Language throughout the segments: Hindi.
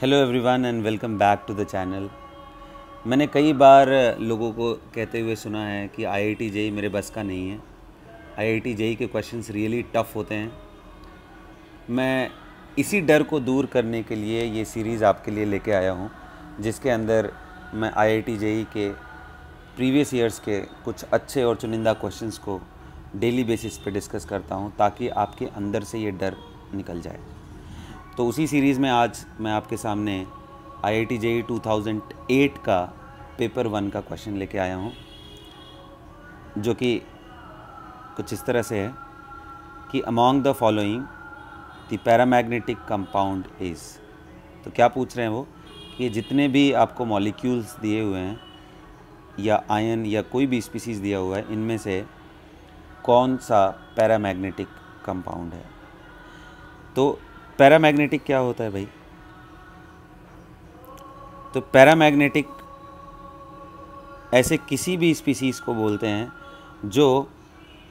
hello everyone and welcome back to the channel मैंने कई बार लोगों को कहते हुए सुना है कि आई आई टी मेरे बस का नहीं है आई आई टी के क्वेश्चंस रियली टफ़ होते हैं मैं इसी डर को दूर करने के लिए ये सीरीज़ आपके लिए लेके आया हूँ जिसके अंदर मैं आई आई टी के प्रीवियस ईयर्स के कुछ अच्छे और चुनिंदा क्वेश्चन को डेली बेसिस पर डिस्कस करता हूँ ताकि आपके अंदर से ये डर निकल जाए तो उसी सीरीज़ में आज मैं आपके सामने I I T J eight का पेपर वन का क्वेश्चन लेके आया हूँ जो कि कुछ इस तरह से है कि among the following the paramagnetic compound is तो क्या पूछ रहे हैं वो कि जितने भी आपको मॉलिक्यूल्स दिए हुए हैं या आयन या कोई भी स्पीसीज़ दिया हुआ है इनमें से कौन सा पैरामैग्नेटिक कंपाउंड है तो पैरामैग्नेटिक क्या होता है भाई तो पैरामैग्नेटिक ऐसे किसी भी स्पीसीज़ को बोलते हैं जो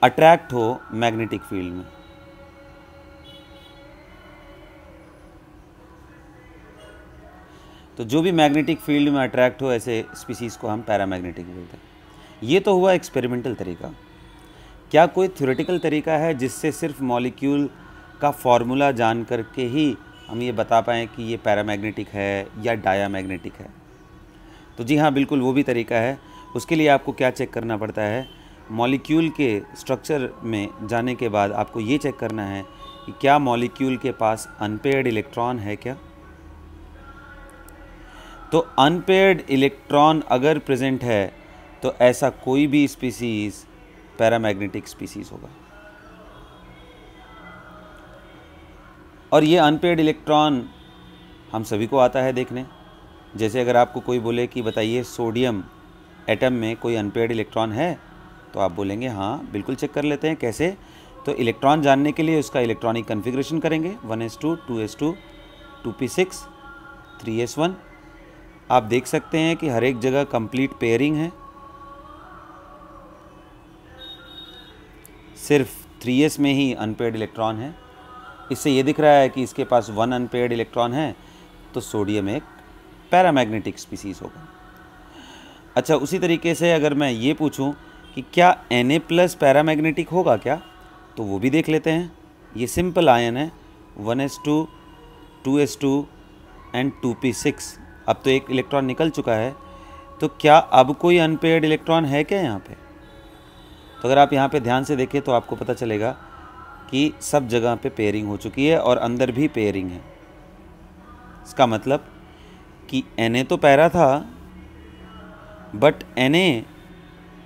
अट्रैक्ट हो मैग्नेटिक फील्ड में तो जो भी मैग्नेटिक फील्ड में अट्रैक्ट हो ऐसे स्पीसीज़ को हम पैरामैग्नेटिक बोलते हैं ये तो हुआ एक्सपेरिमेंटल तरीका क्या कोई थ्योरेटिकल तरीका है जिससे सिर्फ मॉलिक्यूल का फॉर्मूला जान कर के ही हम ये बता पाएँ कि ये पैरामैग्नेटिक है या डायामैग्नेटिक है तो जी हाँ बिल्कुल वो भी तरीका है उसके लिए आपको क्या चेक करना पड़ता है मॉलिक्यूल के स्ट्रक्चर में जाने के बाद आपको ये चेक करना है कि क्या मॉलिक्यूल के पास अनपेयर्ड इलेक्ट्रॉन है क्या तो अनपेयर्ड इलेक्ट्रॉन अगर प्रेजेंट है तो ऐसा कोई भी स्पीसीज़ पैरामैग्नेटिक स्पीसीज़ होगा और ये अनपेड इलेक्ट्रॉन हम सभी को आता है देखने जैसे अगर आपको कोई बोले कि बताइए सोडियम एटम में कोई अनपेड इलेक्ट्रॉन है तो आप बोलेंगे हाँ बिल्कुल चेक कर लेते हैं कैसे तो इलेक्ट्रॉन जानने के लिए उसका इलेक्ट्रॉनिक कन्फिग्रेशन करेंगे one S two two S two two P six three S one आप देख सकते हैं कि हर एक जगह कंप्लीट पेयरिंग है सिर्फ थ्री एस में ही अनपेड इलेक्ट्रॉन है इससे ये दिख रहा है कि इसके पास वन अनपेड इलेक्ट्रॉन है तो सोडियम एक पैरामैग्नेटिक स्पीसीज होगा अच्छा उसी तरीके से अगर मैं ये पूछूं कि क्या एन ए प्लस पैरामैग्नेटिक होगा क्या तो वो भी देख लेते हैं ये सिंपल आयन है one S two two S two and two P six अब तो एक इलेक्ट्रॉन निकल चुका है तो क्या अब कोई अनपेड इलेक्ट्रॉन है क्या यहाँ पे तो अगर आप यहाँ पे ध्यान से देखें तो आपको पता चलेगा कि सब जगह पे पेयरिंग हो चुकी है और अंदर भी पेयरिंग है इसका मतलब कि एन तो पैरा था बट एन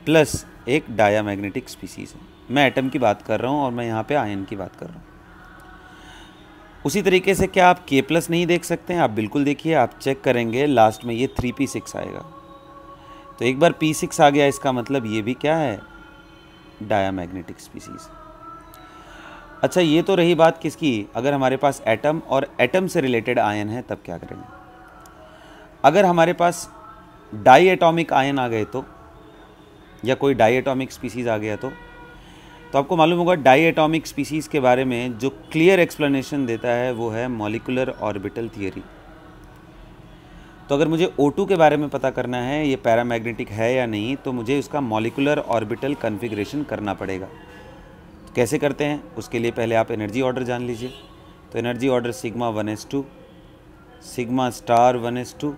प्लस एक डायामैग्नेटिक स्पीसीज है मैं एटम की बात कर रहा हूँ और मैं यहाँ पे आयन की बात कर रहा हूँ उसी तरीके से क्या आप के प्लस नहीं देख सकते हैं आप बिल्कुल देखिए आप चेक करेंगे लास्ट में ये थ्री पी सिक्स आएगा तो एक बार पी सिक्स आ गया इसका मतलब ये भी क्या है डाया मैग्नेटिक स्पीसीज़ अच्छा ये तो रही बात किसकी अगर हमारे पास एटम और एटम से रिलेटेड आयन है तब क्या करेंगे अगर हमारे पास डाई एटॉमिक आयन आ गए तो या कोई डाई एटॉमिक स्पीसीज़ आ गया तो तो आपको मालूम होगा डाई एटॉमिक स्पीसीज़ के बारे में जो क्लियर एक्सप्लेनेशन देता है वो है मॉलिकुलर ऑर्बिटल थियोरी तो अगर मुझे O2 के बारे में पता करना है ये पैरामैग्नेटिक है या नहीं तो मुझे उसका मॉलिकुलर ऑर्बिटल कन्फिग्रेशन करना पड़ेगा कैसे करते हैं उसके लिए पहले आप एनर्जी ऑर्डर जान लीजिए तो energy order sigma one S two sigma star one S two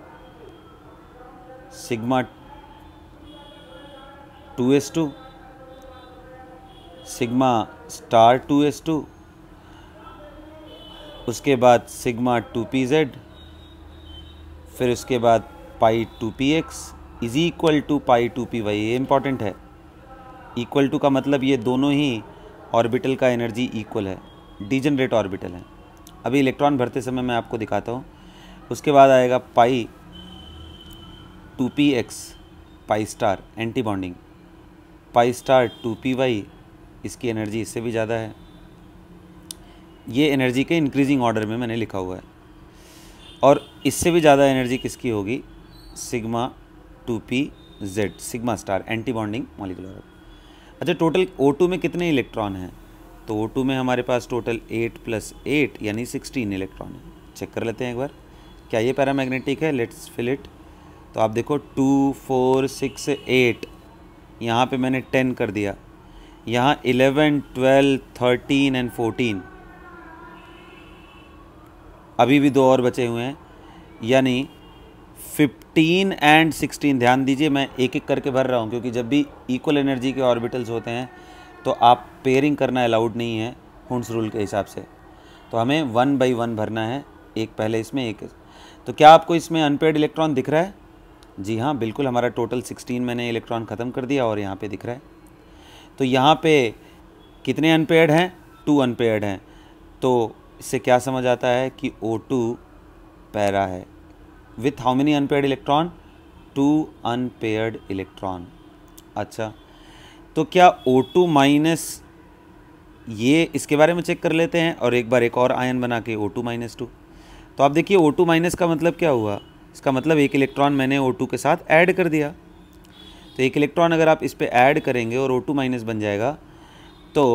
sigma two S two sigma star two S two उसके बाद सिग्मा टू पी जेड फिर उसके बाद pi two p x is equal to pi two p y ये इम्पॉर्टेंट है इक्वल टू का मतलब ये दोनों ही ऑर्बिटल का एनर्जी इक्वल है डीजनरेट ऑर्बिटल है अभी इलेक्ट्रॉन भरते समय मैं आपको दिखाता हूँ उसके बाद आएगा pi two p x pi star antibonding pi star two p y इसकी एनर्जी इससे भी ज़्यादा है ये एनर्जी के इंक्रीजिंग ऑर्डर में मैंने लिखा हुआ है और इससे भी ज़्यादा एनर्जी किसकी होगी sigma two p z sigma star antibonding molecular अच्छा टोटल O2 में कितने इलेक्ट्रॉन हैं तो O2 में हमारे पास टोटल 8 प्लस एट यानी 16 इलेक्ट्रॉन है चेक कर लेते हैं एक बार क्या ये पैरामैग्नेटिक है लेट्स फिल इट तो आप देखो टू फोर सिक्स एट यहाँ पे मैंने टेन कर दिया यहाँ eleven twelve thirteen and fourteen अभी भी दो और बचे हुए हैं यानी फिफ्टीन एंड सिक्सटीन ध्यान दीजिए मैं एक एक करके भर रहा हूँ क्योंकि जब भी इक्वल एनर्जी के ऑर्बिटल्स होते हैं तो आप पेयरिंग करना अलाउड नहीं है हुंस रूल के हिसाब से तो हमें वन बाई वन भरना है एक पहले इसमें एक तो क्या आपको इसमें अनपेड इलेक्ट्रॉन दिख रहा है जी हाँ बिल्कुल हमारा टोटल सिक्सटीन मैंने इलेक्ट्रॉन ख़त्म कर दिया और यहाँ पे दिख रहा है तो यहाँ पे कितने अनपेड हैं टू अनपेड हैं तो इससे क्या समझ आता है कि ओ टू पैरा है with how many unpaired electron two unpaired electron अच्छा तो क्या ओ टू माइनस ये इसके बारे में चेक कर लेते हैं और एक बार एक और आयन बना के ओ टू माइनस टू तो आप देखिए ओ टू माइनस का मतलब क्या हुआ इसका मतलब एक इलेक्ट्रॉन मैंने ओ टू के साथ ऐड कर दिया तो एक इलेक्ट्रॉन अगर आप इस पर ऐड करेंगे और ओ टू माइनस बन जाएगा तो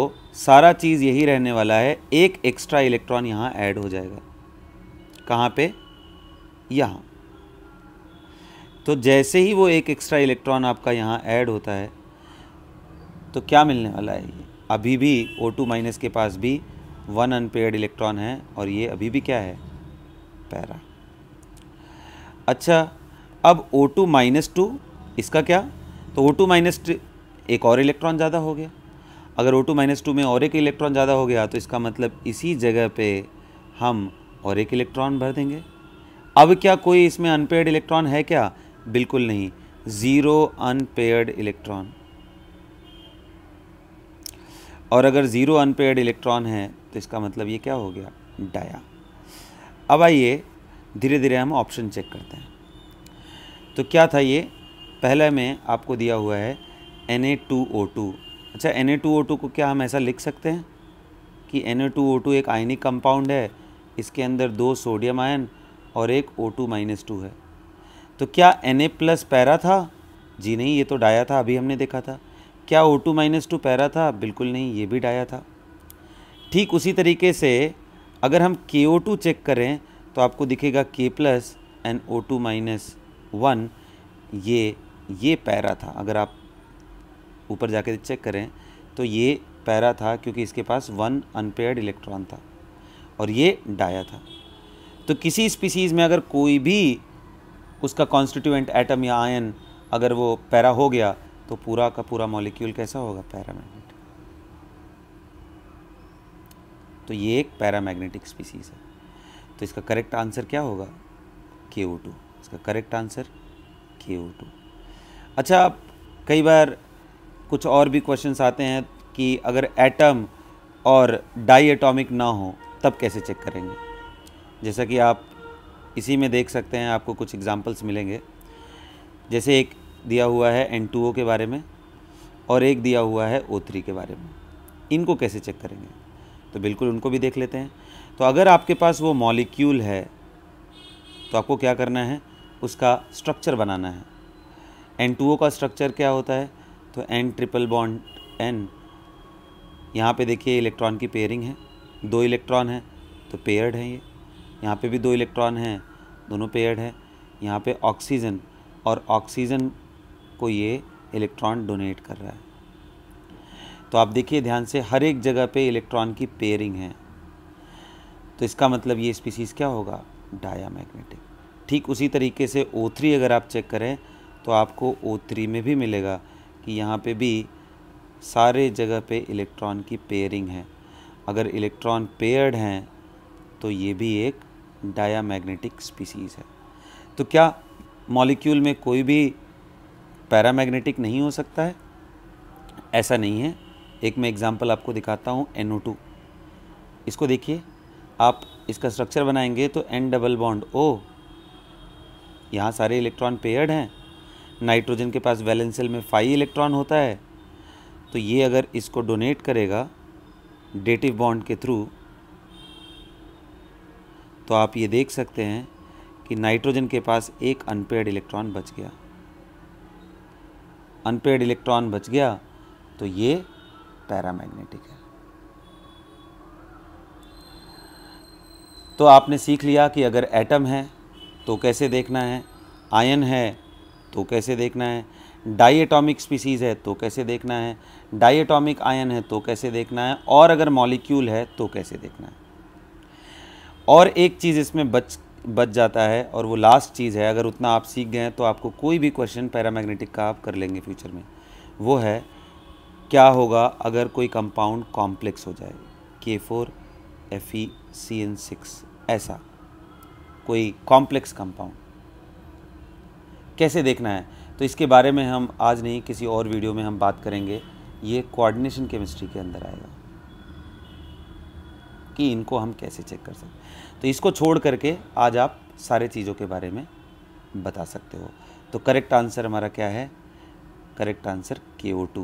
सारा चीज़ यही रहने वाला है एक एक्स्ट्रा इलेक्ट्रॉन यहाँ ऐड हो जाएगा कहाँ पे यहाँ तो जैसे ही वो एक एक्स्ट्रा इलेक्ट्रॉन आपका यहाँ ऐड होता है तो क्या मिलने वाला है ये अभी भी ओ टू माइनस के पास भी वन अनपेयर्ड इलेक्ट्रॉन है और ये अभी भी क्या है पैरा अच्छा अब ओ टू माइनस टू इसका क्या तो ओ टू माइनस एक और इलेक्ट्रॉन ज़्यादा हो गया अगर ओ टू माइनस टू में और एक इलेक्ट्रॉन ज़्यादा हो गया तो इसका मतलब इसी जगह पे हम और एक इलेक्ट्रॉन भर देंगे अब क्या कोई इसमें अनपेड इलेक्ट्रॉन है क्या बिल्कुल नहीं ज़ीरो अनपेयर्ड इलेक्ट्रॉन और अगर ज़ीरो अनपेयर्ड इलेक्ट्रॉन है तो इसका मतलब ये क्या हो गया डाया अब आइए धीरे धीरे हम ऑप्शन चेक करते हैं तो क्या था ये पहले में आपको दिया हुआ है एन अच्छा एन को क्या हम ऐसा लिख सकते हैं कि एन एक आयनिक कंपाउंड है इसके अंदर दो सोडियम आयन और एक O2 माइनस टू है तो क्या एन ए प्लस पैरा था जी नहीं ये तो डाया था अभी हमने देखा था क्या O two minus two para था बिल्कुल नहीं ये भी डाया था ठीक उसी तरीके से अगर हम के ओ टू चेक करें तो आपको दिखेगा K plus N O two minus one ये ये पैरा था अगर आप ऊपर जाके चेक करें तो ये पैरा था क्योंकि इसके पास वन अनपेयर्ड इलेक्ट्रॉन था और ये डाया था तो किसी स्पीसीज़ में अगर कोई भी उसका कॉन्स्टिट्यूएंट एटम या आयन अगर वो पैरा हो गया तो पूरा का पूरा मॉलिक्यूल कैसा होगा पैरामैग्नेटिक तो ये एक पैरामैग्नेटिक स्पीसीज है तो इसका करेक्ट आंसर क्या होगा के ओ टू इसका correct answer K O to अच्छा कई बार कुछ और भी क्वेश्चंस आते हैं कि अगर एटम और डाई ना हो तब कैसे चेक करेंगे जैसा कि आप इसी में देख सकते हैं आपको कुछ एग्ज़ाम्पल्स मिलेंगे जैसे एक दिया हुआ है एन के बारे में और एक दिया हुआ है ओ के बारे में इनको कैसे चेक करेंगे तो बिल्कुल उनको भी देख लेते हैं तो अगर आपके पास वो मॉलिक्यूल है तो आपको क्या करना है उसका स्ट्रक्चर बनाना है एन का स्ट्रक्चर क्या होता है तो एन ट्रिपल बॉन्ड एन यहाँ पे देखिए इलेक्ट्रॉन की पेयरिंग है दो इलेक्ट्रॉन है तो पेयर्ड हैं ये यहाँ पे भी दो इलेक्ट्रॉन हैं दोनों पेयर्ड हैं यहाँ पे ऑक्सीजन और ऑक्सीजन को ये इलेक्ट्रॉन डोनेट कर रहा है तो आप देखिए ध्यान से हर एक जगह पे इलेक्ट्रॉन की पेयरिंग है तो इसका मतलब ये स्पीसीज क्या होगा डायामैग्नेटिक ठीक उसी तरीके से O3 अगर आप चेक करें तो आपको O3 में भी मिलेगा कि यहाँ पे भी सारे जगह पे इलेक्ट्रॉन की पेयरिंग है अगर इलेक्ट्रॉन पेयर्ड हैं तो ये भी एक डायामैग्नेटिक स्पीसीज़ है तो क्या मॉलिक्यूल में कोई भी पैरामैग्नेटिक नहीं हो सकता है ऐसा नहीं है एक मैं एग्ज़ाम्पल आपको दिखाता हूँ टू इसको देखिए आप इसका स्ट्रक्चर बनाएंगे तो एन डबल बॉन्ड ओ यहाँ सारे इलेक्ट्रॉन पेयर्ड हैं नाइट्रोजन के पास वैलेंसल सेल में फाइव इलेक्ट्रॉन होता है तो ये अगर इसको डोनेट करेगा डेटिव बॉन्ड के थ्रू तो आप ये देख सकते हैं कि नाइट्रोजन के पास एक अनपेड इलेक्ट्रॉन बच गया अनपेड इलेक्ट्रॉन बच गया तो ये पैरामैग्नेटिक है तो आपने सीख लिया कि अगर एटम है तो कैसे देखना है आयन है तो कैसे देखना है डाइएटॉमिक स्पीसीज है तो कैसे देखना है डाइएटॉमिक आयन है तो कैसे देखना है और अगर मॉलिक्यूल है तो कैसे देखना है और एक चीज़ इसमें बच बच जाता है और वो लास्ट चीज़ है अगर उतना आप सीख गए हैं तो आपको कोई भी क्वेश्चन पैरामैग्नेटिक का आप कर लेंगे फ्यूचर में वो है क्या होगा अगर कोई कंपाउंड कॉम्प्लेक्स हो जाए K four F E C N six ऐसा कोई कॉम्प्लेक्स कंपाउंड कैसे देखना है तो इसके बारे में हम आज नहीं किसी और वीडियो में हम बात करेंगे ये कोऑर्डिनेशन केमिस्ट्री के अंदर आएगा कि इनको हम कैसे चेक कर सकते तो इसको छोड़ करके आज आप सारे चीज़ों के बारे में बता सकते हो तो करेक्ट आंसर हमारा क्या है correct answer K O to